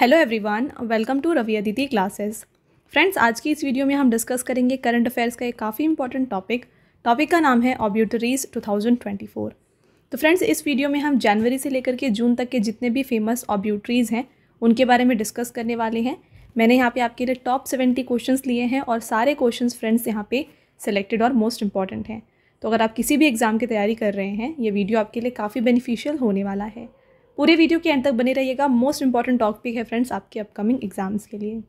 Hello everyone welcome to Ravi Aditi classes friends आज की इस वीडियो में हम डिस्कस करेंगे करंट अफेयर्स का एक काफ़ी इंपॉर्टेंट टॉपिक टॉपिक का नाम है ऑब्यूटरीज 2024 तो फ्रेंड्स इस वीडियो में हम जनवरी से लेकर के जून तक के जितने भी फेमस ऑब्यूटरीज़ हैं उनके बारे में डिस्कस करने वाले हैं मैंने यहाँ पर आपके लिए टॉप सेवेंटी क्वेश्चन लिए हैं और सारे क्वेश्चन फ्रेंड्स यहाँ पे सिलेक्टेड और मोस्ट इंपॉर्टेंट हैं तो अगर आप किसी भी एग्ज़ाम की तैयारी कर रहे हैं ये वीडियो आपके लिए काफ़ी बेनिफिशियल होने वाला है पूरे वीडियो के एंड तक बने रहिएगा मोस्ट इंपॉर्टेंट टॉपिक है फ्रेंड्स आपके अपकमिंग एग्जाम्स के लिए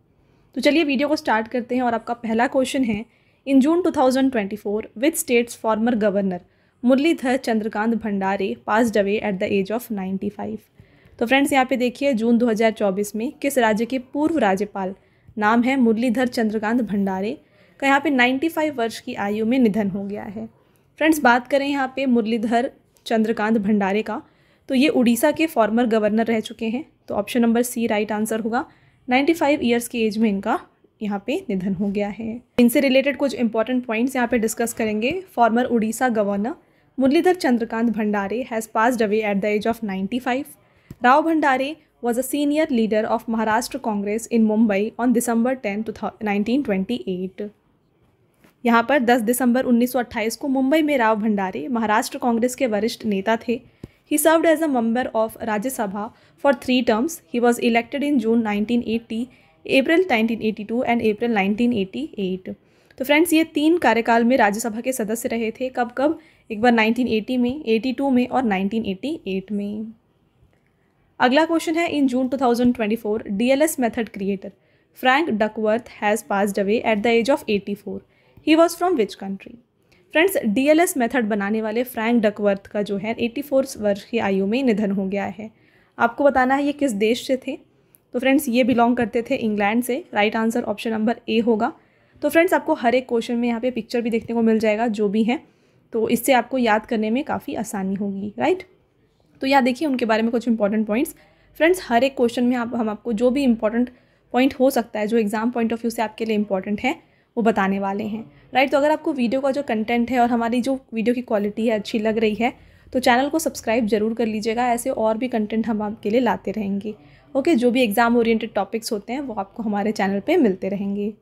तो चलिए वीडियो को स्टार्ट करते हैं और आपका पहला क्वेश्चन है in June 2024 which state's former governor Muralidhar Chandrakant Bhandare passed away at the age of 95 तो फ्रेंड्स यहाँ पे देखिए जून 2024 में किस राज्य के पूर्व राज्यपाल नाम है मुरलीधर चंद्रकांत भंडारे का यहाँ पे 95 वर्ष की आयु में निधन हो गया है फ्रेंड्स बात करें यहाँ पे मुरलीधर चंद्रकांत भंडारे का तो ये उड़ीसा के फॉर्मर गवर्नर रह चुके हैं तो option number C right answer होगा 95 ईयर्स की एज में इनका यहाँ पे निधन हो गया है इनसे रिलेटेड कुछ इंपॉर्टेंट पॉइंट्स यहाँ पे डिस्कस करेंगे former Odisha governor Muralidhar Chandrakant Bhandare has passed away at the age of ninety Rao Bhandare was a senior leader of Maharashtra Congress in Mumbai on December ten two यहाँ पर 10 दिसंबर 1928 को मुंबई में राव भंडारे महाराष्ट्र कांग्रेस के वरिष्ठ नेता थे He served as a member of Rajya Sabha for three terms. He was elected in June 1980, April 1982 and April 1988. तो फ्रेंड्स ये तीन कार्यकाल में राज्यसभा के सदस्य रहे थे कब कब एक बार 1980 में 82 में और 1988 में अगला क्वेश्चन है in June 2024 DLS method creator Frank Duckworth has passed away at the age of 84 he was from which country friends DLS method बनाने वाले फ्रैंक डकवर्थ का जो है 84 वर्ष की आयु में निधन हो गया है आपको बताना है ये किस देश से थे तो फ्रेंड्स ये बिलोंग करते थे इंग्लैंड से right answer option number A होगा तो फ्रेंड्स आपको हर एक क्वेश्चन में यहाँ पे पिक्चर भी देखने को मिल जाएगा जो भी है तो इससे आपको याद करने में काफ़ी आसानी होगी राइट तो यहाँ देखिए उनके बारे में कुछ इंपॉर्टेंट पॉइंट्स फ्रेंड्स हर एक क्वेश्चन में आप हम आपको जो भी इंपॉर्टेंट पॉइंट हो सकता है जो एग्ज़ाम पॉइंट ऑफ व्यू से आपके लिए इंपॉर्टेंट है वो बताने वाले हैं राइट तो अगर आपको वीडियो का जो कंटेंट है और हमारी जो वीडियो की क्वालिटी है अच्छी लग रही है तो चैनल को सब्सक्राइब जरूर कर लीजिएगा ऐसे और भी कंटेंट हम आपके लिए लाते रहेंगे ओके जो भी एग्ज़ाम ओरिएंटेड टॉपिक्स होते हैं वो आपको हमारे चैनल पर मिलते रहेंगे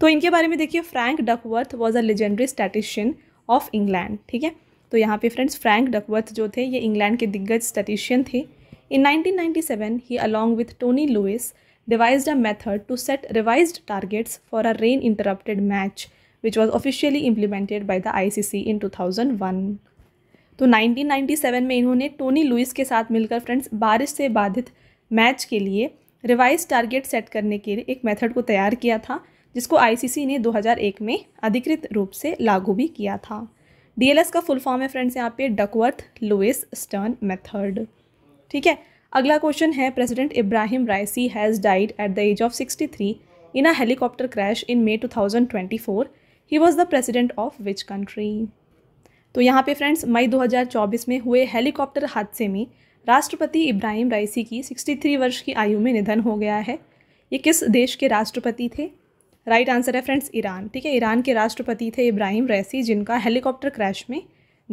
तो इनके बारे में देखिए Frank Duckworth was a legendary statistician of England ठीक है तो यहाँ पे फ्रेंड्स फ्रैंक डकवर्थ जो थे ये इंग्लैंड के दिग्गज स्टैटिशियन थे in 1997 he along with Tony Lewis devised a method to set revised targets for a rain interrupted match, which was officially implemented by the ICC in 2001. तो 1997 में इन्होंने Tony Louis के साथ मिलकर फ्रेंड्स बारिश से बाधित मैच के लिए रिवाइज टारगेट सेट करने के लिए एक मेथड को तैयार किया था जिसको आईसीसी ने 2001 में अधिकृत रूप से लागू भी किया था डीएलएस का फुल फॉर्म है फ्रेंड्स यहाँ पे डकवर्थ लुइस स्टर्न मेथड ठीक है अगला क्वेश्चन है president Ibrahim Raisi has died at the age of 63 in a helicopter crash in May 2024 he was the president of which country तो यहाँ पे फ्रेंड्स मई 2024 में हुए हेलीकॉप्टर हादसे में राष्ट्रपति इब्राहिम रायसी की 63 वर्ष की आयु में निधन हो गया है ये किस देश के राष्ट्रपति थे राइट right आंसर है फ्रेंड्स ईरान ठीक है ईरान के राष्ट्रपति थे इब्राहिम रैसी जिनका हेलीकॉप्टर क्रैश में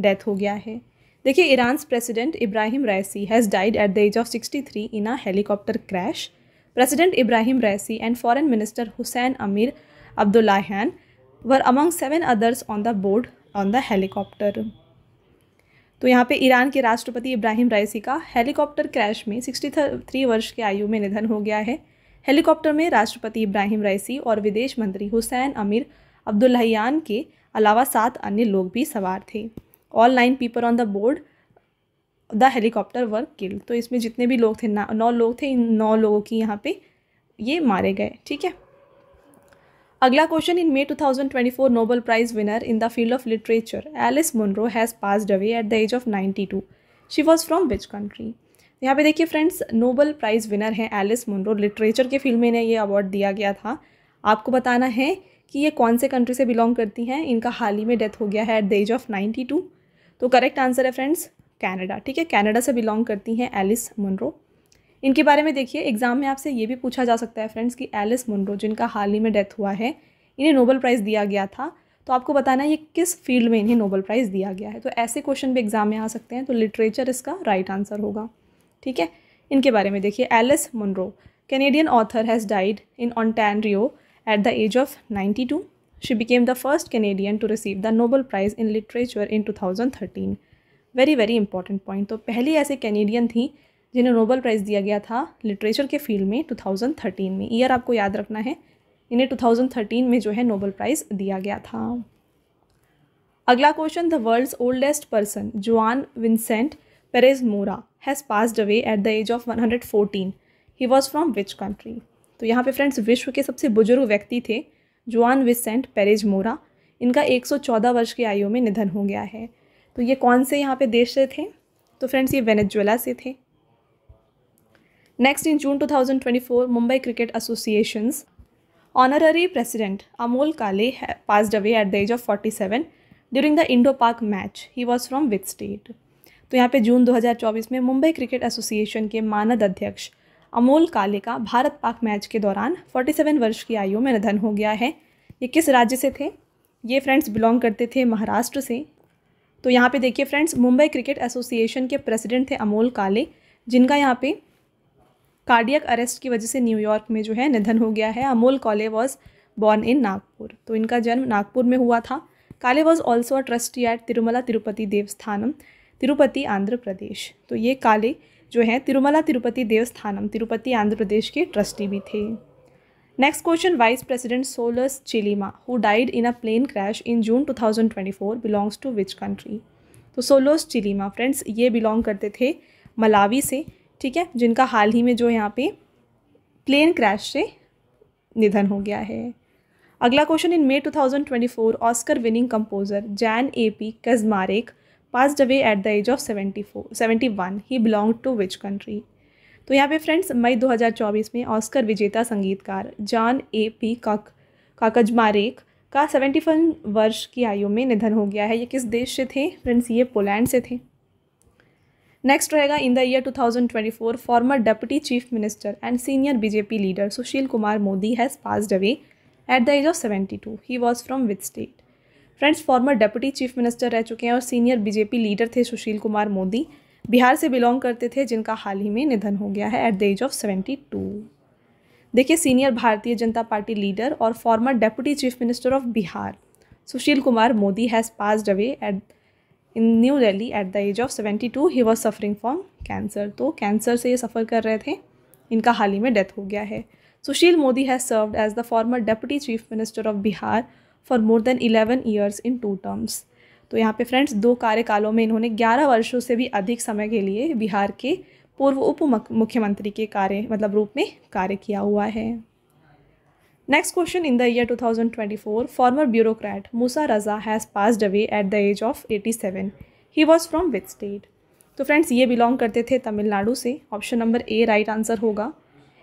डेथ हो गया है देखिए Iran president Ibrahim Raisi has died at the age of 63 in a helicopter crash president Ibrahim Raisi and foreign minister Hossein Amir Abdollahian were among seven others on the board on the helicopter तो यहाँ पे Iran के राष्ट्रपति इब्राहिम रैसी का helicopter crash में 63 वर्ष के आयु में निधन हो गया है हेलीकॉप्टर में राष्ट्रपति इब्राहिम रैसी और विदेश मंत्री हुसैन अमीर अब्दुल्लाहान के अलावा सात अन्य लोग भी सवार थे all nine people on the board the helicopter were killed तो इसमें जितने भी लोग थे ना नौ लोग थे इन नौ लोगों की यहाँ पे ये मारे गए ठीक है अगला question in May 2024 Nobel prize winner in the field of literature Alice Munro has passed away at the age of ninety two she was from which country यहाँ पे देखिए फ्रेंड्स नोबल प्राइज़ विनर हैं Alice Munro literature के field में इन्हें ये award दिया गया था आपको बताना है कि ये कौन से कंट्री से बिलोंग करती हैं इनका हाल ही में डेथ हो गया है at the age of ninety two तो करेक्ट आंसर है फ्रेंड्स कैनेडा ठीक है कैनेडा से बिलोंग करती हैं एलिस मुनरो इनके बारे में देखिए एग्जाम में आपसे ये भी पूछा जा सकता है फ्रेंड्स कि एलिस मुनरो जिनका हाल ही में डेथ हुआ है इन्हें नोबल प्राइज़ दिया गया था तो आपको बताना ये किस फील्ड में इन्हें नोबल प्राइज़ दिया गया है तो ऐसे क्वेश्चन भी एग्जाम में आ सकते हैं तो लिटरेचर इसका राइट आंसर होगा ठीक है इनके बारे में देखिए Alice Munro Canadian author has died in Ontario at the age of ninety two She became the first Canadian to receive the Nobel Prize in Literature in 2013. Very very important point तो पहली ऐसे Canadian थी जिन्हें Nobel prize दिया गया था literature के field में 2013 में ईयर आपको याद रखना है इन्हें 2013 में जो है नोबल प्राइज़ दिया गया था अगला question the world's oldest person Juan Vicente Perez Mora has passed away at the age of 114 he was from which country तो यहाँ पे फ्रेंड्स विश्व के सबसे बुजुर्ग व्यक्ति थे जुआन विसेंट पेरेज मोरा इनका 114 वर्ष की आयु में निधन हो गया है तो ये कौन से यहाँ पे देश से थे तो फ्रेंड्स ये वेनेजुएला से थे next in June 2024 Mumbai cricket association's honorary president Amol Kale passed away at the age of 47 during the Indo Pak match he was from with state तो यहाँ पे जून 2024 में मुंबई क्रिकेट एसोसिएशन के मानद अध्यक्ष अमोल काले का भारत पाक मैच के दौरान 47 वर्ष की आयु में निधन हो गया है ये किस राज्य से थे ये फ्रेंड्स बिलोंग करते थे महाराष्ट्र से तो यहाँ पे देखिए फ्रेंड्स मुंबई क्रिकेट एसोसिएशन के प्रेसिडेंट थे अमोल काले जिनका यहाँ पे कार्डियक अरेस्ट की वजह से न्यूयॉर्क में जो है निधन हो गया है अमोल काले वॉज बॉर्न इन नागपुर तो इनका जन्म नागपुर में हुआ था Kale was also a trustee at Tirumala Tirupati Devasthanam Tirupati Andhra Pradesh तो ये काले जो हैं तिरुमला तिरुपति देवस्थानम तिरुपति आंध्र प्रदेश के ट्रस्टी भी थे next question vice president Saulos Chilima who died in a plane crash in June 2024 belongs to which country तो सोलोस चिलीमा फ्रेंड्स ये बिलोंग करते थे मलावी से ठीक है जिनका हाल ही में जो यहाँ पे प्लेन क्रैश से निधन हो गया है अगला question in May 2024 Oscar winning composer Jan A P Kaczmarek away at the age of seventy four seventy one he belong to which country तो यहाँ पे फ्रेंड्स मई 2024 में ऑस्कर विजेता संगीतकार जॉन ए पी काक काकजमारेक का वन वर्ष की आयु में निधन हो गया है ये किस देश से थे फ्रेंड्स ये पोलैंड से थे नेक्स्ट रहेगा in the year 2024 former deputy chief minister and senior BJP leader Sushil Kumar Modi has passed away at the age of two he was from with state friends former deputy chief minister रह चुके हैं और senior BJP leader थे सुशील कुमार मोदी बिहार से belong करते थे जिनका हाल ही में निधन हो गया है at the age of seventy two देखिए senior Bharatiya Janata Party leader और former deputy chief minister of Bihar Sushil Kumar Modi has passed away at in New Delhi at the age of seventy two he was suffering from cancer तो cancer से ये सफ़र कर रहे थे इनका हाल ही में डेथ हो गया है Sushil Modi has served as the former deputy chief minister of Bihar for more than eleven years in two terms तो यहाँ पे फ्रेंड्स दो कार्यकालों में इन्होंने ग्यारह वर्षों से भी अधिक समय के लिए बिहार के पूर्व उप मुख्यमंत्री के कार्य मतलब रूप में कार्य किया हुआ है next question in the year 2024 former bureaucrat Moosa Raza has passed away at the age of 87 he was from with state तो फ्रेंड्स ये बिलोंग करते थे तमिलनाडु से option number A right answer होगा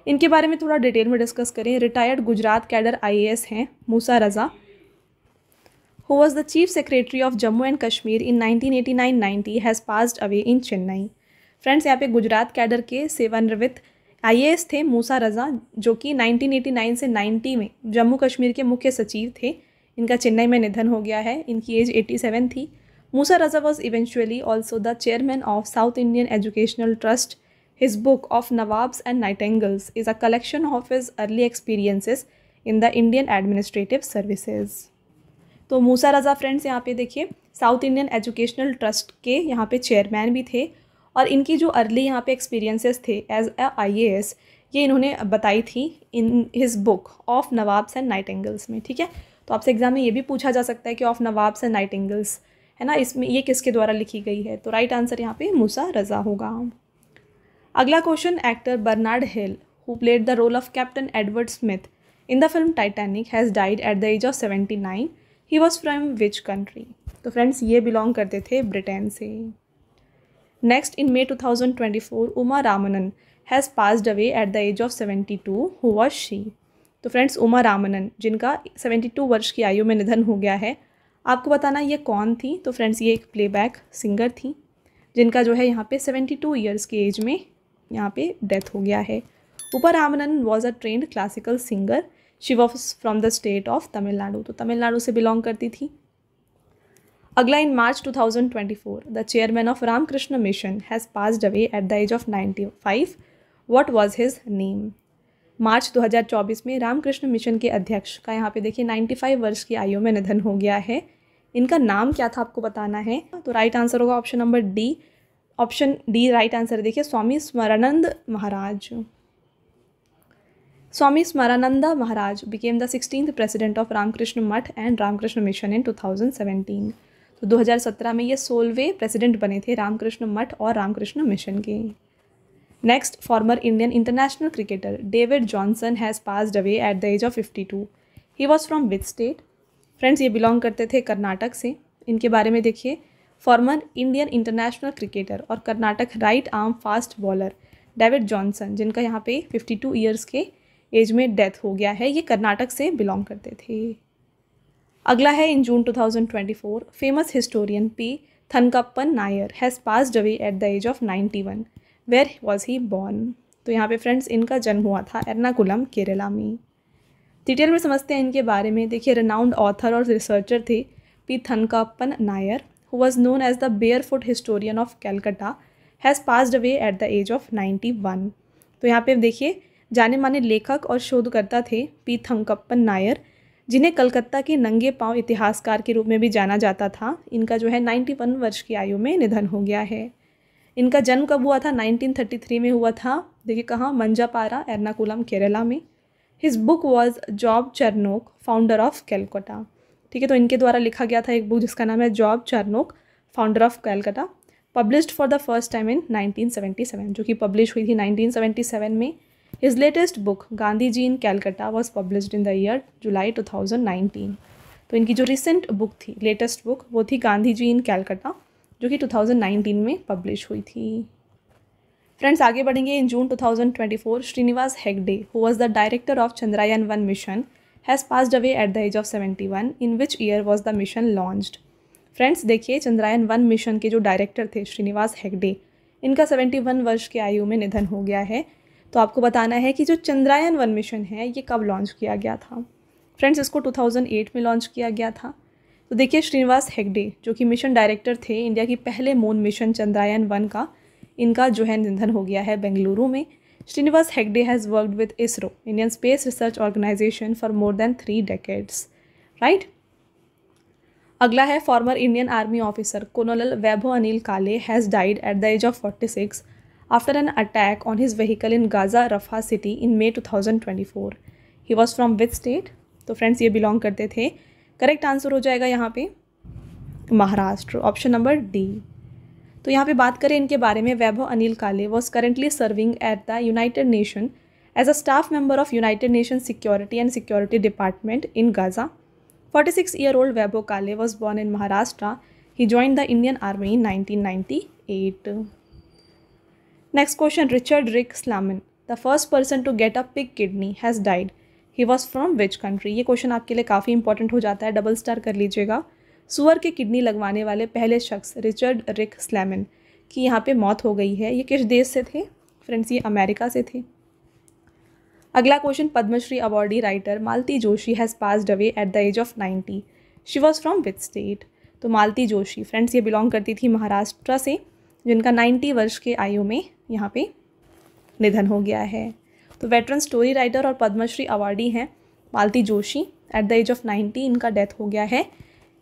इनके बारे में थोड़ा डिटेल में डिस्कस करें रिटायर्ड गुजरात कैडर आई हैं Moosa Raza who was the chief secretary of Jammu and Kashmir in 1989-90, has passed away in Chennai. Friends यहाँ पे गुजरात कैडर के सेवानिवृत्त आई ए एस थे मूसा रजा जो कि नाइनटीन एटी नाइन से नाइन्टी में जम्मू कश्मीर के मुख्य सचिव थे इनका चेन्नई में निधन हो गया है इनकी एज एटी सेवन थी Moosa Raza was eventually also the chairman of South Indian educational trust his book of Nawabs and Nightingales is a collection of his early experiences in the Indian administrative services तो मूसा रज़ा friends यहाँ पे देखिए south Indian educational trust के यहाँ पे chairman भी थे और इनकी जो अर्ली यहाँ पे एक्सपीरियंसेस थे एज अ आई ये इन्होंने बताई थी in his book of Nawabs and Nightingales में ठीक है तो आपसे एग्जाम में ये भी पूछा जा सकता है कि of Nawabs and Nightingales है ना इसमें ये किसके द्वारा लिखी गई है तो राइट आंसर यहाँ पर मूसा रज़ा होगा अगला question actor Bernard Hill who played the role of captain Edward Smith in the film Titanic has died at the age of seventy nine he was from which country तो friends ये belong करते थे Britain से next in May 2024 Uma Ramanan has passed away at the age of seventy two who was she तो friends Uma Ramanan जिनका seventy to वर्ष की आयु में निधन हो गया है आपको बताना ये कौन थी तो फ्रेंड्स ये एक प्लेबैक सिंगर थी जिनका जो है यहाँ पे सेवेंटी टू ईयर्स की एज में यहाँ पे डेथ हो गया है Uma Ramanan was a trained classical singer she was from the state of Tamil Nadu तो तमिलनाडु से बिलोंग करती थी अगला in March 2024 the chairman of Ramakrishna Mission has passed away at the age of 95 what was his name March 2024 में Ramakrishna Mission के अध्यक्ष का यहाँ पे देखिए 95 वर्ष की आयु में निधन हो गया है इनका नाम क्या था आपको बताना है तो राइट आंसर होगा option number D option D right answer देखिए स्वामी स्मरणंद महाराज Swami Smarananda Maharaj became the 16th president of Ramkrishna Math and Ramkrishna Mission in 2017. तो 2017 में ये सोलवे प्रेसिडेंट बने थे रामकृष्ण मठ और रामकृष्ण मिशन के next former Indian international cricketer David Johnson has passed away at the age of fifty two he was from with state friends ये belong करते थे कर्नाटक से इनके बारे में देखिए फॉर्मर इंडियन इंटरनेशनल क्रिकेटर और Karnataka right arm fast bowler David Johnson जिनका यहाँ पे फिफ्टी टू ईयर्स के एज में डेथ हो गया है ये कर्नाटक से बिलोंग करते थे अगला है in June 2024 famous historian P Thanakappan Nair has passed away at the age of 91 where was he born तो यहाँ पे फ्रेंड्स इनका जन्म हुआ था एर्नाकुलम केरला में डिटेल में समझते हैं इनके बारे में देखिए रनाउंड ऑथर और रिसर्चर थे P Thanakappan Nair who was known as the barefoot historian of Calcutta has passed away at the age of ninety one तो यहाँ पे देखिए जाने माने लेखक और शोधकर्ता थे पी थंकप्पन नायर जिन्हें कलकत्ता के नंगे पांव इतिहासकार के रूप में भी जाना जाता था इनका जो है 91 वर्ष की आयु में निधन हो गया है इनका जन्म कब हुआ था 1933 में हुआ था देखिए कहाँ मंजापारा एर्नाकुलम केरला में his book was Job Charnock founder of Calcutta ठीक है तो इनके द्वारा लिखा गया था एक बुक जिसका नाम है Job Charnock founder of Calcutta published for the first time in 1977 जो कि पब्लिश हुई थी 1977 में His latest book, Gandhi Ji in Calcutta, was published in the year July 2019. तो इनकी जो रिसेंट बुक थी लेटेस्ट बुक वो थी गांधी जी इन कैलकाटा जो कि 2019 में पब्लिश हुई थी फ्रेंड्स आगे बढ़ेंगे in June 2024 Srinivas Hegde who was the director of Chandrayaan one mission has passed away at the age of 71 in which year was the mission launched friends देखिए चंद्रयान वन मिशन के जो डायरेक्टर थे श्रीनिवास हेगडे इनका 71 वर्ष की आयु में निधन हो गया है तो आपको बताना है कि जो चंद्रयान वन मिशन है ये कब लॉन्च किया गया था फ्रेंड्स इसको 2008 में लॉन्च किया गया था तो देखिए श्रीनिवास हेगडे जो कि मिशन डायरेक्टर थे इंडिया की पहले मून मिशन चंद्रयान वन का इनका जो है निधन हो गया है बेंगलुरु में Srinivas Hegde has worked with ISRO Indian space research organisation for more than three decades right अगला है former Indian army officer colonel Vaibhav Anil Kale has died at the age of forty six after an attack on his vehicle in Gaza Rafah city in May 2024. He was from which state? तो friends ये belong करते थे correct answer हो जाएगा यहाँ पे Maharashtra option number D तो यहाँ पे बात करें इनके बारे में Vaibhav Anil Kale was currently serving at the United Nation as a staff member of United Nation security and security department in Gaza 46 year old Vaibhav Kale was born in Maharashtra he join the Indian army in nineteen Next question Richard Rick Slamin, the first person to get a pig kidney, has died. He was from which country ये question आपके लिए काफ़ी important हो जाता है double star कर लीजिएगा सुअर के किडनी लगवाने वाले पहले शख्स रिचर्ड रिक स्लैमिन की यहाँ पे मौत हो गई है ये किस देश से थे फ्रेंड्स ये अमेरिका से थे अगला question Padma Shri awardee writer Malti Joshi has passed away at the age of ninety she was from which state तो मालती जोशी फ्रेंड्स ये बिलोंग करती थी महाराष्ट्र से जिनका 90 वर्ष के आयु में यहाँ पे निधन हो गया है तो वेटरन स्टोरी राइटर और पद्मश्री अवार्डी हैं Malti Joshi at the age of 90 इनका डेथ हो गया है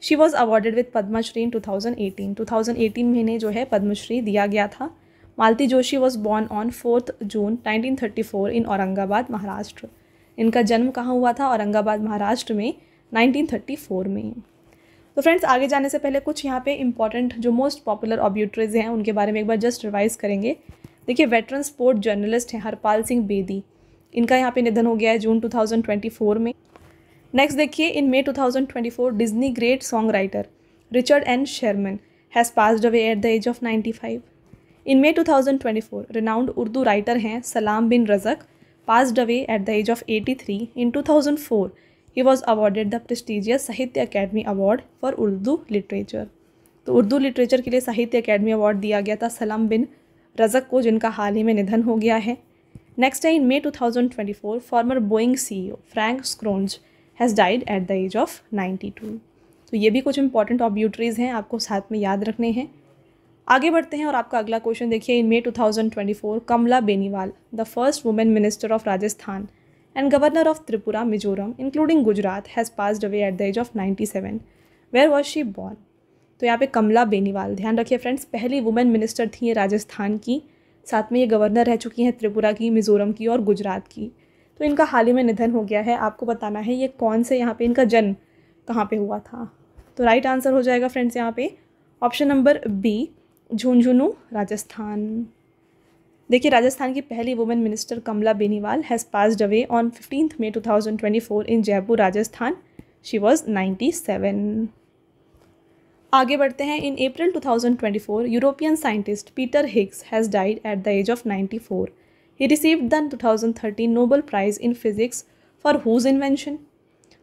she was awarded with Padma Shri in 2018 thousand में इन्हें जो है पद्मश्री दिया गया था Malti Joshi was born on fourth June 1934 in Aurangabad Maharashtra इनका जन्म कहाँ हुआ था औरंगाबाद महाराष्ट्र में 1934 में तो फ्रेंड्स आगे जाने से पहले कुछ यहाँ पे इंपॉर्टेंट जो मोस्ट पॉपुलर ऑब्यूट्रीज हैं उनके बारे में एक बार जस्ट रिवाइज करेंगे देखिए वेटरन स्पोर्ट जर्नलिस्ट हैं हरपाल सिंह बेदी इनका यहाँ पे निधन हो गया है जून 2024 में नेक्स्ट देखिए in May 2024 Disney great song writer Richard N Sherman has passed away at the age of ninety in May two renowned Urdu writer हैं Salam Bin Razaq passed away at the age of eighty in two he was awarded the prestigious Sahitya Akademi award for Urdu literature तो Urdu literature के लिए साहित्य Akademi award दिया गया था सलाम बिन रजक को जिनका हाल ही में निधन हो गया है नेक्स्ट है in May 2024 former Boeing CEO Frank Shrontz has died at the age of two तो ये भी कुछ इंपॉर्टेंट ऑब्यूटरीज हैं आपको साथ में याद रखने हैं आगे बढ़ते हैं और आपका अगला क्वेश्चन देखिए in May four Kamla Beniwal the first women minister of Rajasthan and governor of Tripura, Mizoram, including Gujarat, has passed away at the age of 97. Where was she born? तो यहाँ पे कमला बेनीवाल ध्यान रखिए फ्रेंड्स पहली वुमेन मिनिस्टर थी ये राजस्थान की साथ में ये गवर्नर रह चुकी हैं त्रिपुरा की मिज़ोरम की और गुजरात की तो इनका हाल ही में निधन हो गया है आपको बताना है ये कौन से यहाँ पे इनका जन्म कहाँ पे हुआ था तो राइट आंसर हो जाएगा फ्रेंड्स यहाँ पे option number B Jhunjhunu Rajasthan देखिए राजस्थान की पहली women minister Kamla Beniwal has pass away on fifteen May two in Jaipur Rajasthan she was ninety आगे बढ़ते हैं in April 2024 European scientist Peter Higgs has died at the age of 94 he received the 2013 Nobel prize in physics for whose invention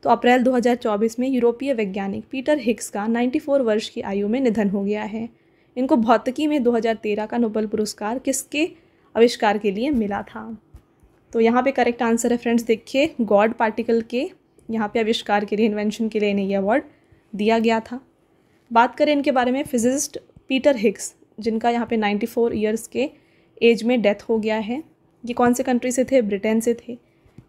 तो April 2024 में यूरोपीय वैज्ञानिक Peter Higgs का 94 वर्ष की आयु में निधन हो गया है इनको भौतिकी में 2013 का नोबल पुरस्कार किसके आविष्कार के लिए मिला था तो यहाँ पे करेक्ट आंसर है फ्रेंड्स देखिए गॉड पार्टिकल के यहाँ पे आविष्कार के लिए इन्वेंशन के लिए इन्हें ये अवार्ड दिया गया था बात करें इनके बारे में फिजिस्ट पीटर हिक्स जिनका यहाँ पे 94 फोर ईयर्स के एज में डेथ हो गया है ये कौन से कंट्री से थे ब्रिटेन से थे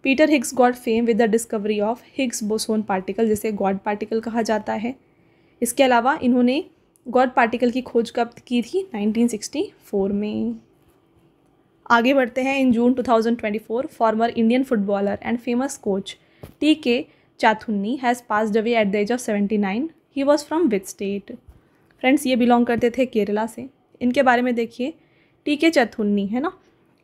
Peter Higgs God fame with the discovery of Higgs boson particle जिसे गॉड पार्टिकल कहा जाता है इसके अलावा इन्होंने गॉड पार्टिकल की खोज कब की थी 1964 में आगे बढ़ते हैं in June 2024 former Indian footballer and famous coach T K Chathunni has passed away at the age of 79 he was from with state friends ये बिलोंग करते थे केरला से इनके बारे में देखिए टी के चाथुन्नी है ना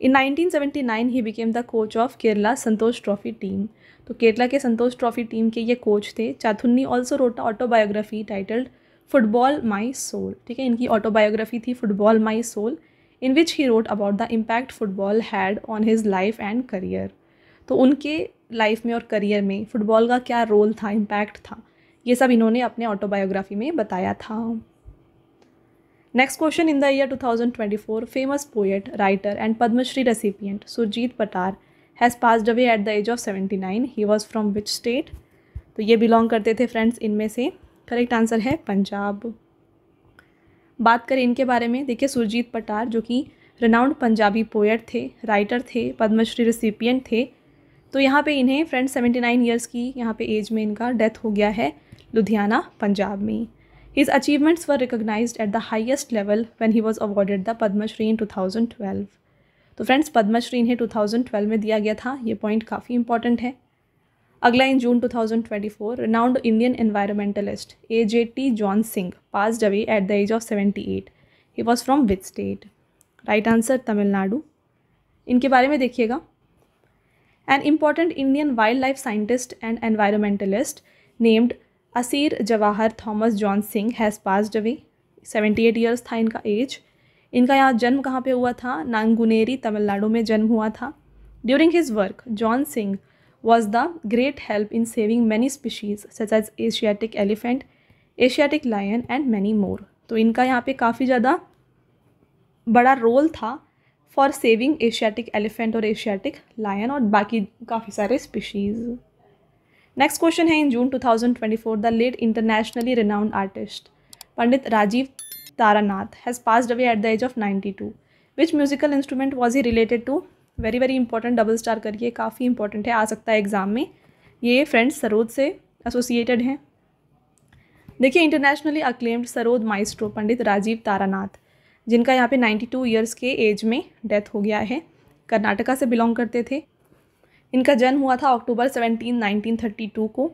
in 1979 he became the coach of Kerala Santosh trophy team तो केरला के संतोष ट्रॉफी टीम के ये कोच थे Chathunni also wrote a autobiography titled football my soul ठीक है इनकी ऑटोबायोग्राफी थी football my soul in which he wrote about the impact football had on his life and career तो उनके लाइफ में और करियर में फुटबॉल का क्या रोल था इम्पैक्ट था ये सब इन्होंने अपने ऑटोबायोग्राफी में बताया था next question in the year 2024 famous poet writer and Padma Shri recipient Surjit Patar has passed away at the age of 79 he was from which state तो ये बिलोंग करते थे फ्रेंड्स इनमें से करेक्ट आंसर है पंजाब बात करें इनके बारे में देखिए सुरजीत पटार जो कि रनाउंड पंजाबी पोएट थे राइटर थे पद्मश्री रिसिपियंट थे तो यहाँ पे इन्हें फ्रेंड सेवेंटी नाइन ईयर्स की यहाँ पे एज में इनका डेथ हो गया है लुधियाना पंजाब में his achievements were recognize at the highest level when he was awarded the Padma Shri in two thousand twelve तो फ्रेंड्स पद्मश्री इन्हें ट्वेल्व में दिया गया था ये पॉइंट काफ़ी इंपॉर्टेंट है अगला in June 2024 environmentalist A J T John Singh pass away at the age of 78. At he was from state? State right answer Tamil Nadu इनके बारे में देखिएगा an important Indian wild life scientist and environmentalist named Asir Jawahar Thomas John Singh has pass passed seventy eight years था इनका as इनका यहाँ जन्म कहाँ पे हुआ था नांगुनेरी तमिलनाडु में जन्म हुआ था during his work John Singh was the great help in saving many species such as Asiatic elephant, Asiatic lion and many more. तो इनका यहाँ पर काफ़ी ज़्यादा बड़ा रोल था फॉर सेविंग एशियाटिक एलिफेंट और एशियाटिक लायन और बाकी काफ़ी सारे स्पीशीज़ नेक्स्ट क्वेश्चन है in June 2024 the late internationally renowned artist Pandit Rajeev Taranath has passed away at the age of ninety two which musical instrument was he related to very very important double star करिए काफ़ी important है आ सकता है exam में ये friends sarod से associated हैं देखिए internationally acclaimed sarod maestro Pandit Rajeev Taranath जिनका यहाँ पे 92 इयर्स के एज में डेथ हो गया है कर्नाटका से बिलोंग करते थे इनका जन्म हुआ था अक्टूबर 17 1932 को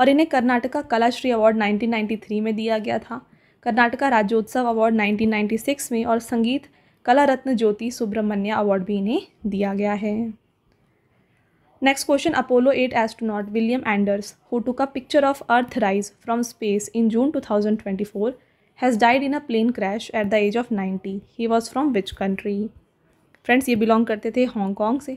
और इन्हें कर्नाटका कलाश्री अवार्ड 1993 में दिया गया था कर्नाटका राज्योत्सव अवार्ड 1996 में और संगीत कला रत्न ज्योति सुब्रमण्य अवार्ड भी इन्हें दिया गया है next question Apollo eight astronaut William Anders who took a picture of earth rise from space in June two thousand twenty four has died in a plane crash at the age of ninety he was from which country friends ये belong करते थे Hong Kong से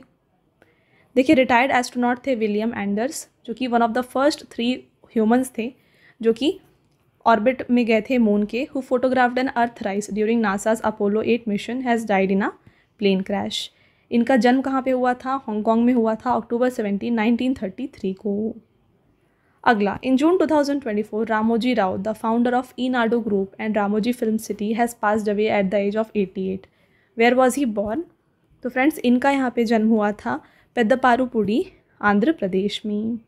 देखिए retired astronaut थे William Anders जो कि one of the first three humans थे जो कि ऑर्बिट में गए थे मून के who photographed an earth rise during NASA's Apollo eight mission has died in a plane crash इनका जन्म कहाँ पे हुआ था हांगकॉन्ग में हुआ था October seventeen nineteen thirty three को अगला in June 2024 Ramoji Rao the founder of Eenadu group and Ramoji film city has passed away at the age of 88 where was he born तो फ्रेंड्स इनका यहाँ पे जन्म हुआ था पेद्दपारूपुड़ी आंध्र प्रदेश में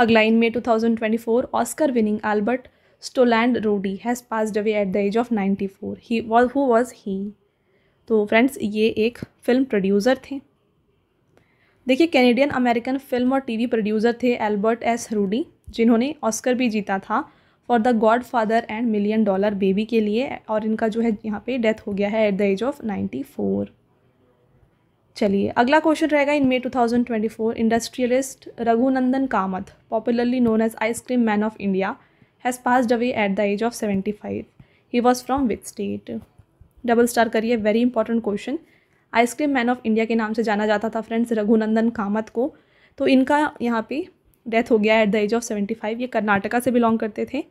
अगला in May Oscar winning Albert स्टोलैंड Ruddy has has away at the age of ninety four he was who was he तो फ्रेंड्स ये एक फिल्म प्रोड्यूसर थे देखिए कैनेडियन अमेरिकन फिल्म और टीवी प्रोड्यूसर थे एल्बर्ट एस रूडी जिन्होंने Oscar भी जीता था for the Godfather and million dollar baby के लिए और इनका जो है यहाँ पे डेथ हो गया है at the age of ninety four चलिए अगला क्वेश्चन रहेगा in May 2024 industrialist Raghunandan Kamath popularly known as ice cream man of India has passed away at the age of seventy five he was from with state double star करिए very important question ice cream man of India के नाम से जाना जाता था friends Raghunandan Kamat को तो इनका यहाँ पे डेथ हो गया at the age of seventy five ये कर्नाटका से बिलोंग करते थे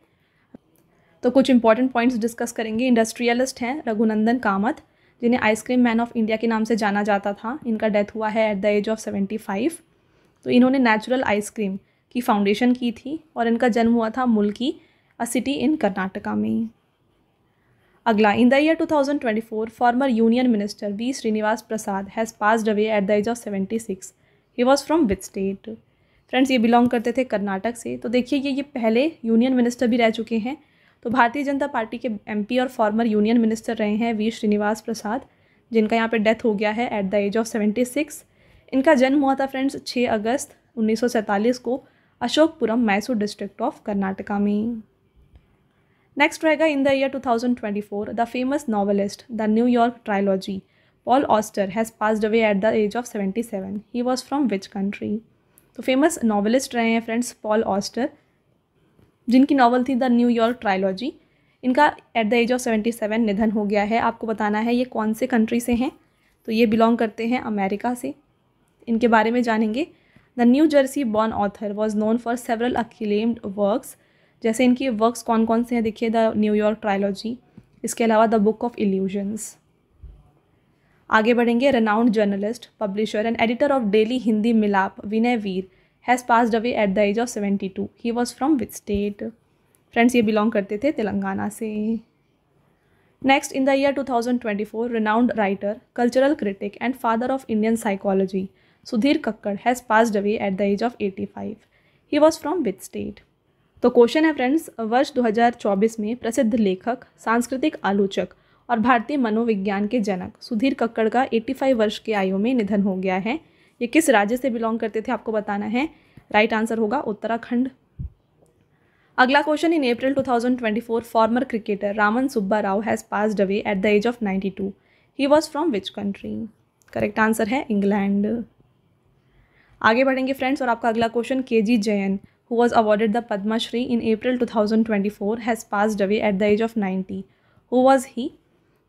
तो कुछ इंपॉर्टेंट पॉइंट्स डिस्कस करेंगे इंडस्ट्रियलिस्ट हैं रघुनंदन कामत जिन्हें आइसक्रीम मैन ऑफ इंडिया के नाम से जाना जाता था इनका डेथ हुआ है at the age of seventy five तो इन्होंने नेचुरल आइसक्रीम की फाउंडेशन की थी और इनका जन्म हुआ था मुल्की अ सिटी इन कर्नाटका में अगला in the year 2024 former union minister V Srinivas Prasad has passed away at the age of seventy six he was from with state friends ये बिलोंग करते थे कर्नाटक से तो देखिए ये ये पहले यूनियन मिनिस्टर भी रह चुके हैं तो भारतीय जनता पार्टी के एम और फॉर्मर यूनियन मिनिस्टर रहे हैं वी श्रीनिवास प्रसाद जिनका यहाँ पे डेथ हो गया है at the age of seventy six इनका जन्म हुआ था फ्रेंड्स छः अगस्त उन्नीस को अशोकपुरम मैसूर डिस्ट्रिक्ट ऑफ कर्नाटका में नेक्स्ट रहेगा in the year 2024 the famous novelist the New York trilogy Paul Auster has passed away at the age of 77 he was from which country तो फेमस नॉवलिस्ट रहे हैं फ्रेंड्स पॉल ऑस्टर जिनकी novel थी the New York trilogy इनका at the age of seventy seven निधन हो गया है आपको बताना है ये कौन से कंट्री से हैं तो ये बिलोंग करते हैं अमेरिका से इनके बारे में जानेंगे the New Jersey born author was known for several acclaimed works जैसे इनकी वर्क्स कौन कौन से हैं देखिए द न्यूयॉर्क ट्रायलॉजी इसके अलावा द बुक ऑफ इल्यूजन्स आगे बढ़ेंगे renowned journalist publisher and editor of daily Hindi Milap Vinay Veer has passed away at the age of seventy two he was from with state friends ये बिलोंग करते थे तेलंगाना से next in the year two thousand twenty four renowned writer cultural critic and father of Indian psychology Sudhir Kakar has passed away at the age of eighty five he was from with state तो question है friends वर्ष दो हज़ार चौबीस में प्रसिद्ध लेखक सांस्कृतिक आलोचक और भारतीय मनोविज्ञान के जनक सुधीर कक्कड़ का एट्टी फाइव वर्ष के आयु में निधन हो गया है ये किस राज्य से बिलोंग करते थे आपको बताना है राइट आंसर होगा उत्तराखंड अगला question in April 2024 former cricketer Raman Subba Rao has passed away at the age of 92 he was from which country correct answer है इंग्लैंड आगे बढ़ेंगे फ्रेंड्स और आपका अगला question K G Jayan who was awarded the Padma Shri in April 2024 has passed away at the age of ninety who was he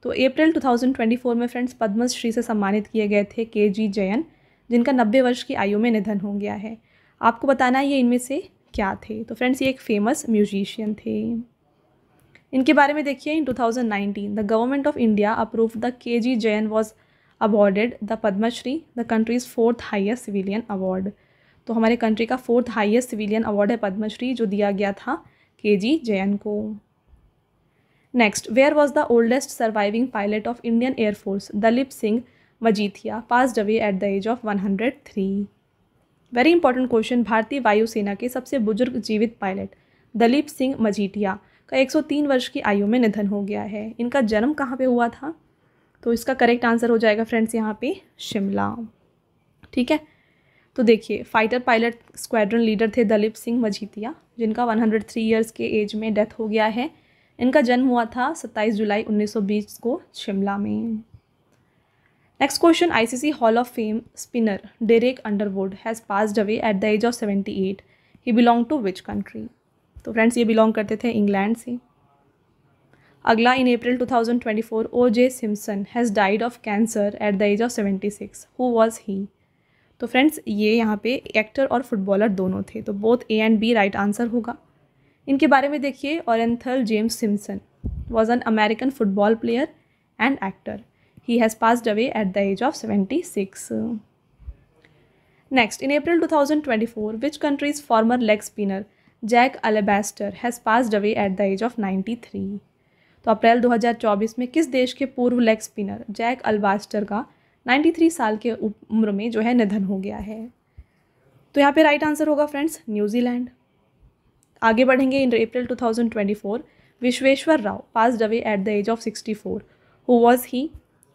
तो April 2024 में friends Padmashri से सम्मानित किए गए थे के जी जैन जिनका नब्बे वर्ष की आयु में निधन हो गया है आपको बताना है ये इनमें से क्या थे तो फ्रेंड्स ये एक फेमस म्यूजिशियन थे इनके बारे में देखिए in 2019 the government of India approve the K G Jain was awarded the Padma Shri the country's fourth highest civilian award तो हमारे कंट्री का फोर्थ हाइस्ट सिविलियन अवार्ड है पद्मश्री जो दिया गया था के जी जैन को next where was the oldest surviving pilot of Indian air force Dalip Singh Majithia passed away at the age of one hundred three very important question भारतीय वायुसेना के सबसे बुजुर्ग जीवित पायलट दलीप सिंह मजीठिया का 103 वर्ष की आयु में निधन हो गया है इनका जन्म कहाँ पे हुआ था तो इसका करेक्ट आंसर हो जाएगा फ्रेंड्स यहाँ पे शिमला ठीक है तो देखिए फाइटर पायलट स्क्वाड्रन लीडर थे दलीप सिंह मजीठिया जिनका 103 ईयर्स के एज में डेथ हो गया है इनका जन्म हुआ था सत्ताईस जुलाई उन्नीस को शिमला में next question ICC hall of fame spinner Derek Underwood has has away at the age of seventy eight he belong to which country तो फ्रेंड्स ये बिलोंग करते थे इंग्लैंड से अगला in April 2024 O J Simpson has died of cancer at the age of seventy six who was he तो friends ये यहाँ पे एक्टर और फुटबॉलर दोनों थे तो both A and B right answer होगा इनके बारे में देखिए और James Simpson was an American football player and actor He has passed away at the age of 76. Next, in April 2024, which country's former leg spinner Jack Alabaster has passed away at the age of 93 तो April 2024 में किस देश के पूर्व leg spinner Jack alabaster का 93 साल के उम्र में जो है निधन हो गया है तो यहाँ पे राइट आंसर होगा फ्रेंड्स न्यूजीलैंड आगे बढ़ेंगे in April 2024 Vishweshwar Rao passed away at the age of 64 who was he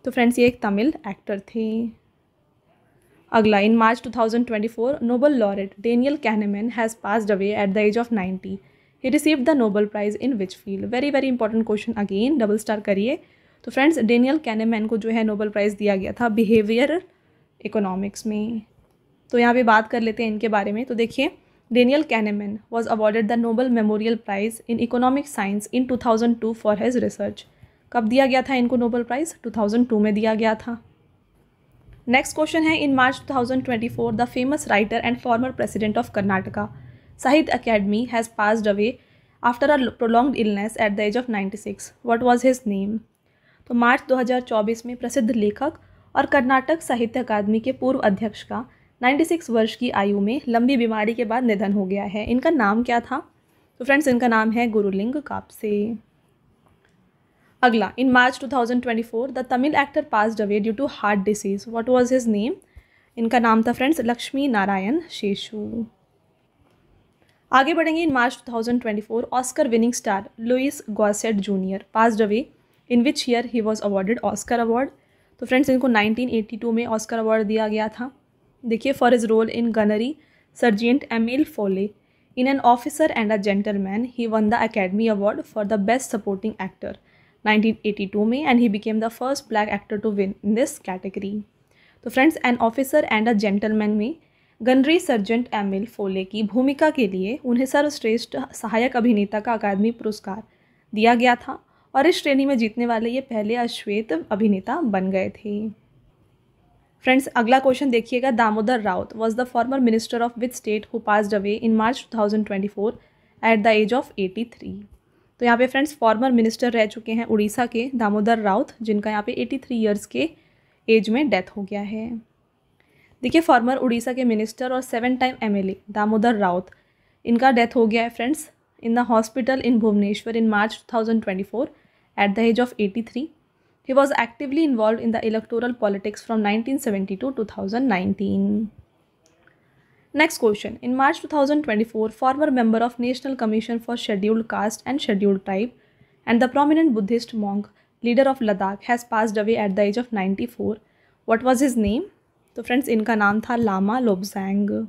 तो फ्रेंड्स ये एक तमिल एक्टर थी अगला in March 2024 Nobel laureate Daniel Kahneman has passed away at the age of 90 he receive the Nobel prize in which field very very important question again double star करिए तो friends Daniel कैनेमैन को जो है Nobel prize दिया गया था behaviour economics में तो यहाँ पे बात कर लेते हैं इनके बारे में तो देखिए Daniel Kahneman was awarded the Nobel memorial prize in economic science in two for his research कब दिया गया था इनको नोबल प्राइज़ 2002 में दिया गया था नेक्स्ट क्वेश्चन है in March 2024 the famous writer and former president of Karnataka Sahitya Akademi has passed away after a prolong illness at the age of 96 what was his name तो मार्च 2024 में प्रसिद्ध लेखक और कर्नाटक साहित्य अकादमी के पूर्व अध्यक्ष का 96 वर्ष की आयु में लंबी बीमारी के बाद निधन हो गया है इनका नाम क्या था तो फ्रेंड्स इनका नाम है गुरुलिंग कापसे अगला in March 2024 the Tamil actor pass away due to heart disease what was his name इनका नाम था फ्रेंड्स लक्ष्मी नारायण शेषु आगे बढ़ेंगे in March 2024 Oscar winning star Louis Gossett junior pass away in which year he was awarded Oscar award तो friends इनको 1982 में Oscar award दिया गया था देखिए for his role in gunnery sergeant Emil Foley in an officer and a gentleman he won the academy award for the best supporting actor 1982 में and he became the first black actor to win in this category तो friends an officer and a gentleman में gunnery sergeant Emil Foley की भूमिका के लिए उन्हें सर्वश्रेष्ठ सहायक अभिनेता का अकादमी पुरस्कार दिया गया था और इस श्रेणी में जीतने वाले ये पहले अश्वेत अभिनेता बन गए थे फ्रेंड्स अगला क्वेश्चन देखिएगा Damodar Raut was the former minister of with state who passed away in March two thousand twenty four at the age of eighty three तो यहाँ पे फ्रेंड्स फॉर्मर मिनिस्टर रह चुके हैं उड़ीसा के दामोदर राउत जिनका यहाँ पे 83 थ्री ईयर्स के एज में डेथ हो गया है देखिए फॉर्मर उड़ीसा के मिनिस्टर और seven time MLA Damodar Rout इनका डेथ हो गया है friends in the hospital in Bhubaneswar in March two at the age of eighty He was actively involved in the electoral politics from 1970 to 2019. Next question. In March 2024, former member of National Commission for Scheduled Caste and Scheduled Tribe and the prominent Buddhist monk, leader of Ladakh, has passed away at the age of 94. What was his name? So friends, inka नाम था Lama Lobzang.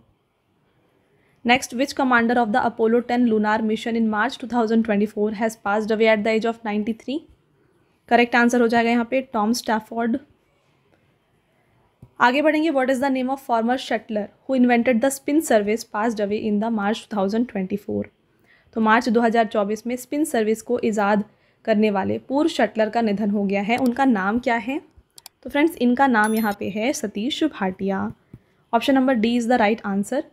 Next, which commander of the Apollo 10 lunar mission in March 2024 has passed away at the age of 93? Correct answer हो जाएगा यहाँ पे टॉम आगे बढ़ेंगे what is the name of former shuttler who invented the spin service passed away in the March 2024 तो March 2024 में spin service को ईजाद करने वाले पूर्व शटलर का निधन हो गया है उनका नाम क्या है तो फ्रेंड्स इनका नाम यहाँ पे है Satish Bhatia option number D is the right answer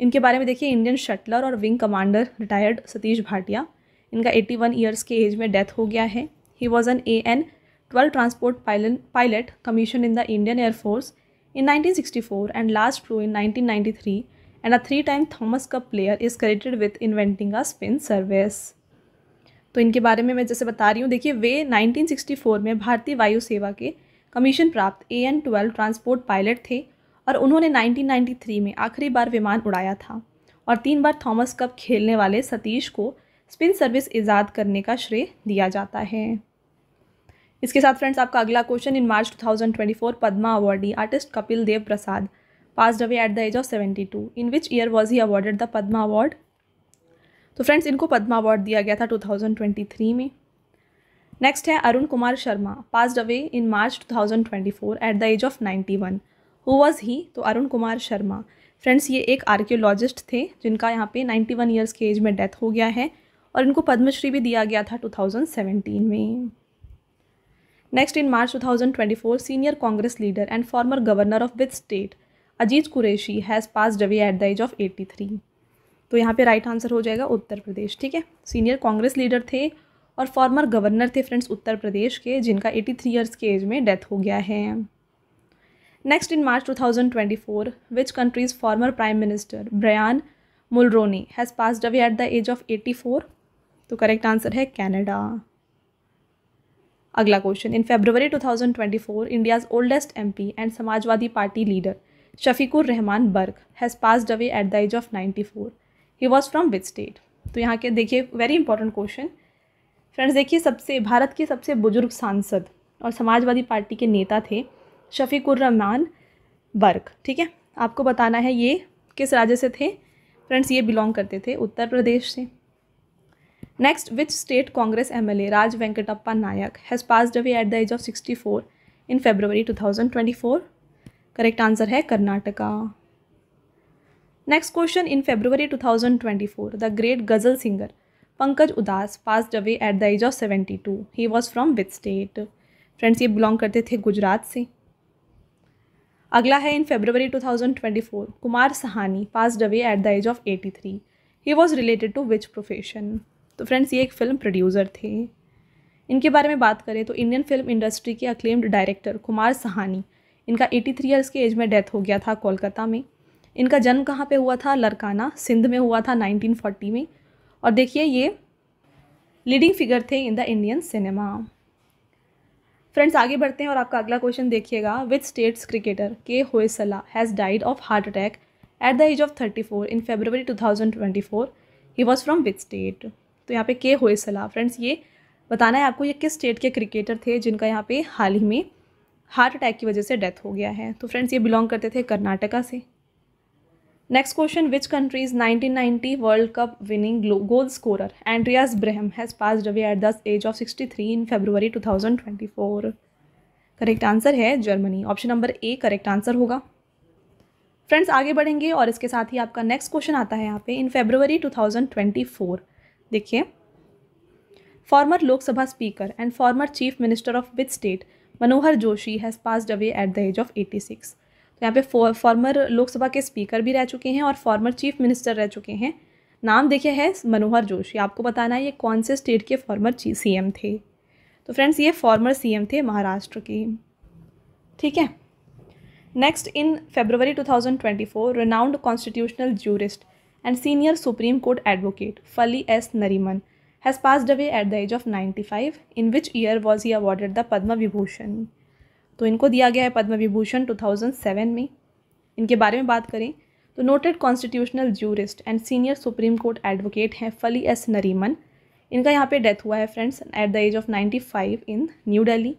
इनके बारे में देखिए इंडियन शटलर और wing commander retired Satish Bhatia इनका 81 वन ईयर्स के एज में डेथ हो गया है he was an A N twelve transport pilot pilot commission in the Indian air force in 1964 and last flew in 1993 and a three-time Thomas Cup player is credited with inventing a spin service. तो इनके बारे में मैं जैसे बता रही हूँ देखिए वे 1964 में भारतीय वायु सेवा के कमीशन प्राप्त A N twelve transport pilot थे और उन्होंने 1993 में आखिरी बार विमान उड़ाया था और तीन बार थॉमस कप खेलने वाले सतीश को स्पिन सर्विस ईजाद करने का श्रेय दिया जाता है इसके साथ फ्रेंड्स आपका अगला question in March 2024 Padma awardee artist Kapil Dev Prasad passed away at the age of 72 in which year was he awarded the Padma award तो फ्रेंड्स इनको पद्मा अवार्ड दिया गया था 2023 में नेक्स्ट है Arun Kumar Sharma passed away in March 2024 at the age of ninety one who was he तो Arun Kumar Sharma friends ये एक आर्कियोलॉजिस्ट थे जिनका यहाँ पे नाइन्टी वन ईयर्स के एज में डेथ हो गया है और इनको पद्मश्री भी दिया गया था टू में next in March 2024, senior Congress leader and former governor of which state Ajit Qureshi has pass away at the age of 83. तो यहाँ पे राइट आंसर हो जाएगा उत्तर प्रदेश ठीक है सीनियर कांग्रेस लीडर थे और फॉर्मर गवर्नर थे फ्रेंड्स उत्तर प्रदेश के जिनका 83 ईयर्स के एज में डेथ हो गया है next in March 2024 which country's former prime minister Brian Mulroney has pass away at the age of 84 तो करेक्ट आंसर है कैनेडा अगला question in February 2024 India's oldest MP and Samajwadi Party leader Shafiqur Rahman Barq has passed away at the age of 94 he was from which state तो यहाँ के देखिए very important question friends देखिए सबसे भारत के सबसे बुजुर्ग सांसद और समाजवादी पार्टी के नेता थे शफीकुर रहमान बर्ग ठीक है आपको बताना है ये किस राज्य से थे फ्रेंड्स ये बिलोंग करते थे उत्तर प्रदेश से next which state Congress M L A Raj Venkatappa Nayak has passed away at the age of sixty four in February two thousand twenty four correct answer है Karnataka next question in February two thousand twenty four the great ghazal singer Pankaj Udhas passed away at the age of seventy two he was from which state friends ये belong करते थे गुजरात से अगला है इन February two thousand twenty four Kumar Shahani passed away at the age of eighty three he was related to which profession तो friends ये एक film producer थे इनके बारे में बात करें तो इंडियन फिल्म इंडस्ट्री के अक्लेम्ड डायरेक्टर कुमार सहानी इनका 83 थ्री ईयर्स के एज में डेथ हो गया था कोलकाता में इनका जन्म कहाँ पे हुआ था लरकाना सिंध में हुआ था 1940 में और देखिए ये लीडिंग फिगर थे in the Indian cinema friends आगे बढ़ते हैं और आपका अगला क्वेश्चन देखिएगा विच state's cricketer K Hoysala has died of heart attack at the age of thirty in February two he was from which state तो यहाँ पे के सलाह फ्रेंड्स ये बताना है आपको ये किस स्टेट के क्रिकेटर थे जिनका यहाँ पे हाल ही में हार्ट अटैक की वजह से डेथ हो गया है तो फ्रेंड्स ये बिलोंग करते थे कर्नाटका से next question which country's 1990 world cup winning goal scorer Andreas Brehme has pass away at the age of 63 in February 2024 correct answer है Germany option number A correct answer होगा फ्रेंड्स आगे बढ़ेंगे और इसके साथ ही आपका नेक्स्ट क्वेश्चन आता है यहाँ पे इन फेब्रुवरी 2024 देखिए former Lok Sabha speaker and former chief minister of which state Manohar Joshi has has away at the age of eighty six तो यहाँ पे फॉर्मर लोकसभा के स्पीकर भी रह चुके हैं और फॉर्मर चीफ मिनिस्टर रह चुके हैं नाम देखे है मनोहर जोशी आपको बताना है ये कौन से स्टेट के फॉर्मर सी एम थे तो फ्रेंड्स ये फॉर्मर सी एम थे महाराष्ट्र के ठीक है next in February four renowned constitutional jurist and senior Supreme Court advocate Fali S Nariman has passed away at the age of ninety five in which year was he awarded the Padma Vibhushan तो इनको दिया गया है Padma Vibhushan two thousand seven में इनके बारे में बात करें तो noted constitutional jurist and senior Supreme Court advocate हैं फली एस नरीमन इनका यहाँ पे डेथ हुआ है friends at the age of ninety five in New Delhi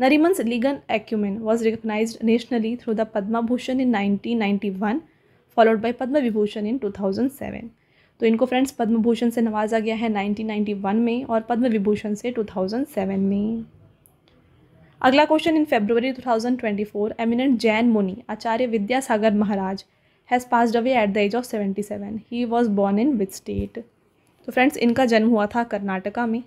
Nariman's legal acumen was recognise nationally through the Padma Bhushan in nineteen ninety one followed by Padma Vibhushan in seven तो इनको friends पद्म भूषण से नवाजा गया है 1991 में और पद्म विभूषण से 2007 में अगला question in February 2024 eminent Jain muni Acharya Vidyasagar Maharaj has passed away at the age of 77 he was born in which state तो फ्रेंड्स इनका जन्म हुआ था कर्नाटका में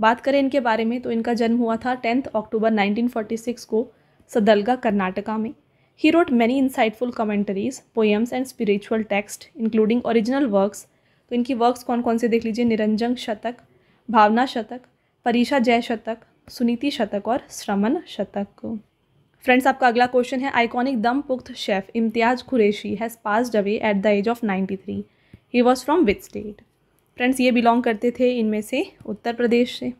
बात करें इनके बारे में तो इनका जन्म हुआ था टेंथ अक्टूबर सिक्स को सदलगा कर्नाटका में He wrote many insightful commentaries, poems and spiritual text, including original works. तो इनकी works कौन कौन से देख लीजिए निरंजन शतक भावना शतक परीक्षा जय शतक सुनीति शतक और श्रमण शतक फ्रेंड्स आपका अगला क्वेश्चन है iconic dum pukht chef Imtiaz Qureshi has passed away at the age of ninety three he was from with state friends ये बिलोंग करते थे इनमें से उत्तर प्रदेश से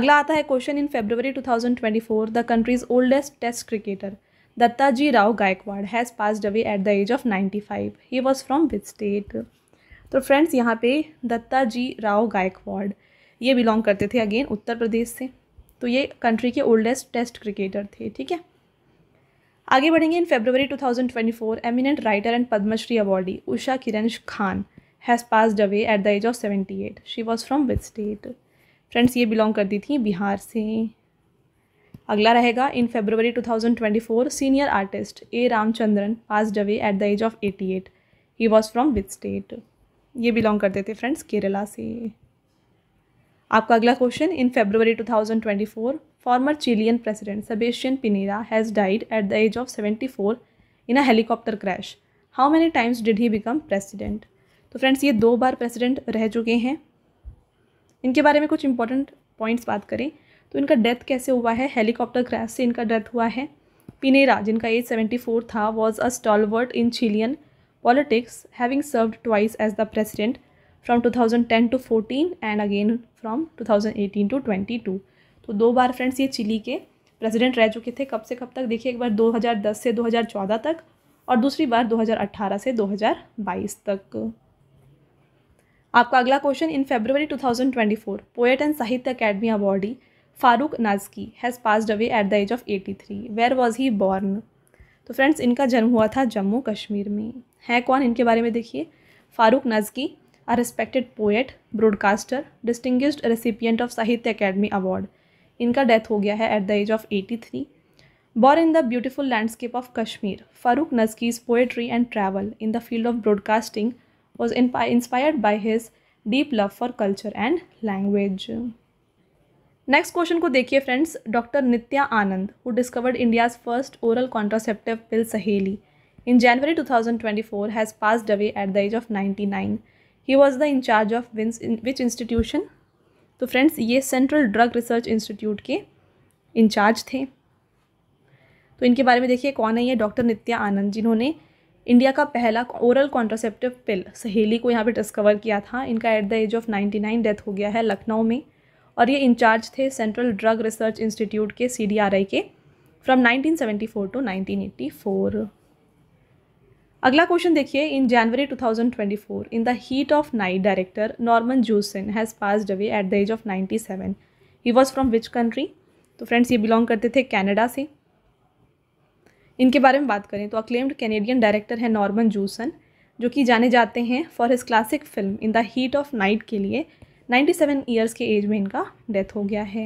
अगला आता है question in February two thousand twenty four the country's oldest test cricketer Dattaji Rao Gaikwad has passed away at the age of 95. He was from which state? तो फ्रेंड्स यहाँ पे दत्ता जी राव गायकवाड ये बिलोंग करते थे अगेन उत्तर प्रदेश से तो ये कंट्री के ओल्डेस्ट टेस्ट क्रिकेटर थे ठीक है आगे बढ़ेंगे in February 2024 eminent writer and Padma Shri awardee Usha Kiran Khan has passed away at the age of 78 she was from with state friends ये बिलोंग करती थी बिहार से अगला रहेगा in February 2024 senior artist A Ramachandran pass away at the age of 88 he was from with state ये belong करते थे friends Kerala से आपका अगला question in February 2024 farmer Chilean president Sebastian Pinera has died at the age of 74 in a helicopter crash how many times did he become president तो friends ये दो बार president रह चुके हैं इनके बारे में कुछ इंपॉर्टेंट पॉइंट्स बात करें तो इनका डेथ कैसे हुआ है हेलीकॉप्टर क्रैश से इनका डेथ हुआ है पिनेरा जिनका एज सेवेंटी फोर था was a stalwart in Chilean politics having served twice as the president from ten to fourteen and again from eighteen to twenty two तो दो बार फ्रेंड्स ये चिली के प्रेसिडेंट रह चुके थे कब से कब तक देखिए एक बार दो हजार दस से दो हजार चौदह तक और दूसरी बार दो हजार अट्ठारह से दो हजार बाईस तक आपका अगला question in February four poet and Sahitya Akademi awardee Farooq Nazki has passed away at the age of eighty three where was he born तो फ्रेंड्स इनका जन्म हुआ था जम्मू कश्मीर में है कौन इनके बारे में देखिए Farooq Nazki a respected poet broadcaster distinguished recipient of Sahitya Akademi award इनका डेथ हो गया है at the age of eighty three born in the beautiful landscape of Kashmir Farooq Nazki's poetry and travel in the field of broadcasting was inspired by his deep love for culture and language next question को देखिए friends doctor Nitya Anand who discovered India's first oral contraceptive pill सहेली इन January 2024 has passed away at the age of 99. He the in charge of charge in which institution तो friends ये central drug research institute के in charge थे तो इनके बारे में देखिए कौन है ये डॉक्टर नित्या आनंद जिन्होंने इंडिया का पहला ओरल कॉन्ट्रासेप्टिव पिल सहेली को यहाँ पे डिस्कवर किया था इनका at the age of nine death हो गया है लखनऊ में और ये इंचार्ज थे सेंट्रल ड्रग रिसर्च इंस्टीट्यूट के सी के फ्रॉम 1974 टू 1984 अगला क्वेश्चन देखिए in January 2024 in the heat of night director Norman Jewison has passed away at the age of 97 he was from which country तो फ्रेंड्स ये belong करते थे Canada से इनके बारे में बात करें तो अक्लेम्ड कैनेडियन डायरेक्टर है नॉर्मन जूसन जो कि जाने जाते हैं for his classic film in the heat of night के लिए नाइन्टी सेवन ईयर्स के एज में इनका डेथ हो गया है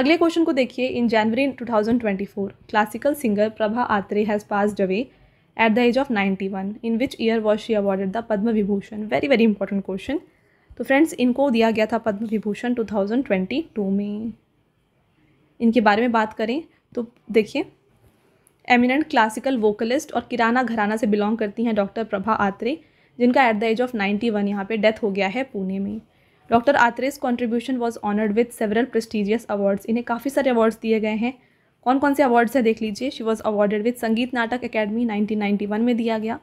अगले क्वेश्चन को देखिए in January 2024 classical singer Prabha Atre has pass away at the age of 91 in which year was she awarded the Padma Vibhushan very very important question तो फ्रेंड्स इनको दिया गया था पद्म विभूषण 2022 में इनके बारे में बात करें तो देखिए एमिनेंट क्लासिकल वोकलिस्ट और किराना घराना से बिलोंग करती हैं डॉक्टर प्रभा आत्रे जिनका at the age of ninety one यहाँ पर डेथ हो गया है पुणे में doctor Atre's contribution was honoured with several prestigious awards इन्हें काफ़ी सारे अवार्ड्स दिए गए हैं कौन कौन से अवार्ड्स हैं देख लीजिए शी वॉज अवार्डेड विद संगीत नाटक अकेडमी नाइनटीन नाइन्टी वन में दिया गया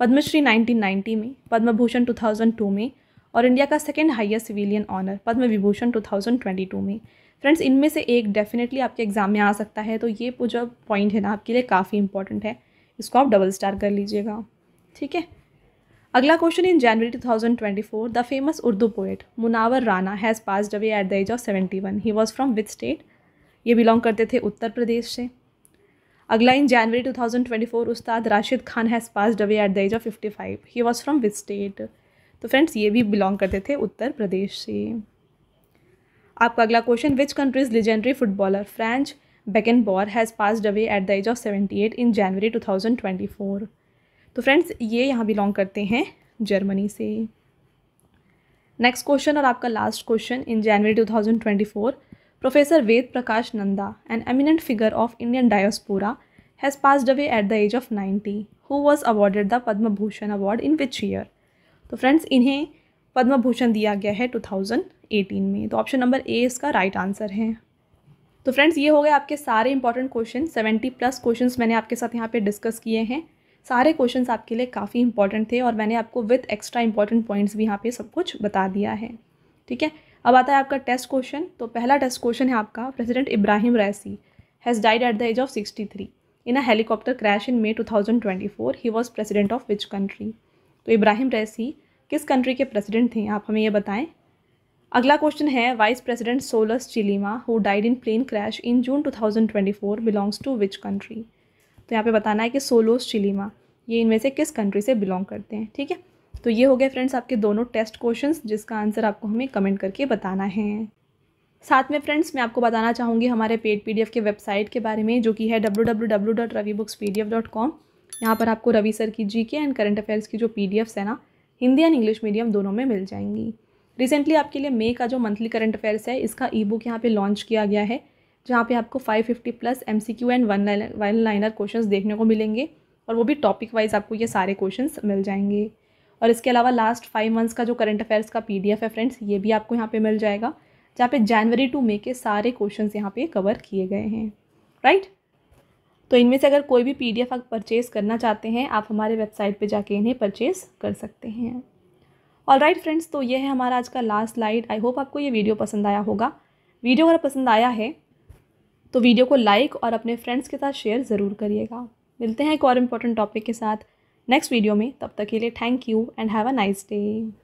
पद्मश्री नाइनटीन नाइन्टी में Padma Bhushan two thousand two में और इंडिया का second highest civilian honour Padma Vibhushan two thousand twenty two में फ्रेंड्स इनमें से एक डेफिनेटली आपके एग्ज़ाम में आ सकता है तो ये जो पॉइंट है ना आपके लिए काफ़ी इंपॉर्टेंट है इसको आप डबल स्टार कर लीजिएगा ठीक है अगला question in January 2024 the famous Urdu poet Munawwar Rana has passed away at the age of seventy one he was from with state ये बिलोंग करते थे उत्तर प्रदेश से अगला इन January 2024 Ustad Rashid Khan has passed away at the age of fifty five he was from with state तो friends ये भी belong करते थे उत्तर प्रदेश से आपका अगला question which countries legendary footballer Franz Beckenbauer has passed away at the age of seventy eight in January four तो friends ये यहाँ बिलोंग करते हैं जर्मनी से नेक्स्ट क्वेश्चन और आपका last question in January 2024 professor Ved Prakash Nanda an eminent figure of Indian diaspora has passed away at the age of 90 who was awarded the Padma Bhushan award in which year तो friends इन्हें पद्म भूषण दिया गया है 2018 में तो ऑप्शन नंबर ए इसका राइट right आंसर है तो फ्रेंड्स ये हो गए आपके सारे important question seventy plus question मैंने आपके साथ यहाँ पर डिस्कस किए हैं सारे क्वेश्चंस आपके लिए काफ़ी इंपॉर्टेंट थे और मैंने आपको विथ एक्स्ट्रा इंपॉर्टेंट पॉइंट्स भी यहाँ पे सब कुछ बता दिया है ठीक है अब आता है आपका टेस्ट क्वेश्चन तो पहला टेस्ट क्वेश्चन है आपका president Ibrahim Raisi has died at the age of sixty three in a helicopter crash in May two thousand twenty four he was president of which country तो इब्राहिम रैसी किस country के president थे आप हमें ये बताएं अगला क्वेश्चन है vice president Saulos Chilima who died in plane crash in June 2024 belongs to which country तो यहाँ पे बताना है कि सोलोस चिलीमा ये इनमें से किस कंट्री से बिलोंग करते हैं ठीक है तो ये हो गया फ्रेंड्स आपके दोनों टेस्ट क्वेश्चंस जिसका आंसर आपको हमें कमेंट करके बताना है साथ में फ्रेंड्स मैं आपको बताना चाहूँगी हमारे पेड पी के वेबसाइट के बारे में जो कि है W W W dot Ravi books P D F dot com यहाँ पर आपको रवि सर की जी के एंड करंट अफेयर्स की जो पी डी एफ्स है ना हिंदी एंड इंग्लिश मीडियम दोनों में मिल जाएंगी रिसेंटली आपके लिए मे का जो मंथली करंट अफेयर्स है इसका ई बुक यहाँ पर लॉन्च किया गया है जहाँ पे आपको 550 plus MCQ and one line one liner questions देखने को मिलेंगे और वो भी टॉपिक वाइज आपको ये सारे क्वेश्चंस मिल जाएंगे और इसके अलावा लास्ट फाइव मंथ्स का जो करंट अफेयर्स का पी है फ्रेंड्स ये भी आपको यहाँ पर मिल जाएगा जहाँ पे जनवरी टू मे के सारे क्वेश्चन यहाँ पर कवर किए गए हैं राइट तो इनमें से अगर कोई भी पी आप परचेज़ करना चाहते हैं आप हमारे वेबसाइट पर जाके इन्हें परचेज़ कर सकते हैं ऑल राइट फ्रेंड्स तो ये है हमारा आज का लास्ट स्लाइड आई होप आपको ये वीडियो पसंद आया होगा वीडियो अगर पसंद आया है तो वीडियो को लाइक और अपने फ्रेंड्स के साथ शेयर ज़रूर करिएगा मिलते हैं एक और इम्पॉर्टेंट टॉपिक के साथ नेक्स्ट वीडियो में तब तक के लिए thank you and have a nice day